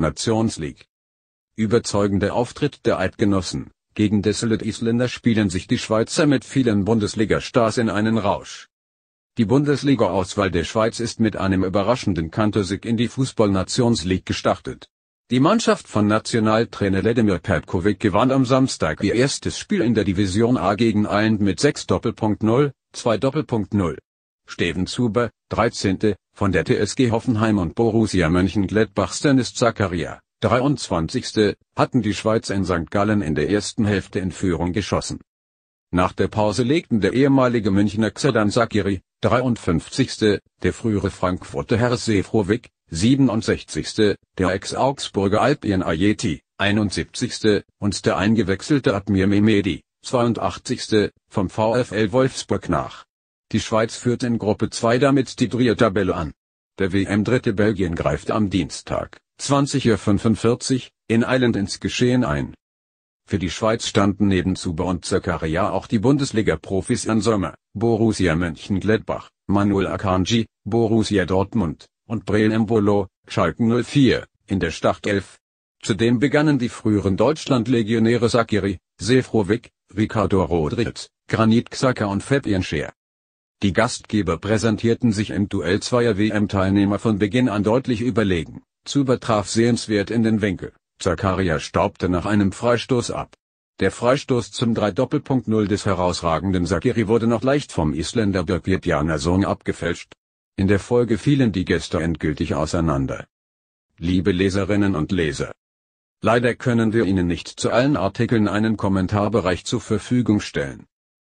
Nations League. Überzeugender Auftritt der Eidgenossen, gegen Desolate Isländer spielen sich die Schweizer mit vielen Bundesliga-Stars in einen Rausch. Die Bundesliga-Auswahl der Schweiz ist mit einem überraschenden Kantersieg in die Fußball-Nations League gestartet. Die Mannschaft von Nationaltrainer Ledemir Perkovic gewann am Samstag ihr erstes Spiel in der Division A gegen Allend mit 6 Doppelpunkt 0, 2 Doppelpunkt 0. Steven Zuber, 13., von der TSG Hoffenheim und Borussia Mönchengladbach Stennis Zakaria, 23. hatten die Schweiz in St. Gallen in der ersten Hälfte in Führung geschossen. Nach der Pause legten der ehemalige Münchner Xedan Sakiri, 53., der frühere Frankfurter Herr Sefrovic, 67., der Ex-Augsburger Alpien Ayeti, 71. und der eingewechselte Admir Mehmedi, 82. vom VfL Wolfsburg nach. Die Schweiz führt in Gruppe 2 damit die Dreiertabelle an. Der WM-Dritte Belgien greift am Dienstag, 20.45 Uhr, in Island ins Geschehen ein. Für die Schweiz standen neben Zuber und Zakaria auch die Bundesliga-Profis Jan Sommer, Borussia Mönchengladbach, Manuel Akanji, Borussia Dortmund, und Breel Mbolo, Schalken 04, in der Startelf. Zudem begannen die früheren Deutschland-Legionäre Sakiri, Sefrovic, Ricardo Rodriguez, Granit Xhaka und Fabian Scheer die Gastgeber präsentierten sich im Duell zweier WM-Teilnehmer von Beginn an deutlich überlegen, Zuber traf sehenswert in den Winkel, Zakaria staubte nach einem Freistoß ab. Der Freistoß zum 3-0 des herausragenden Sakiri wurde noch leicht vom Isländer Birgit Janason abgefälscht. In der Folge fielen die Gäste endgültig auseinander. Liebe Leserinnen und Leser. Leider können wir Ihnen nicht zu allen Artikeln einen Kommentarbereich zur Verfügung stellen.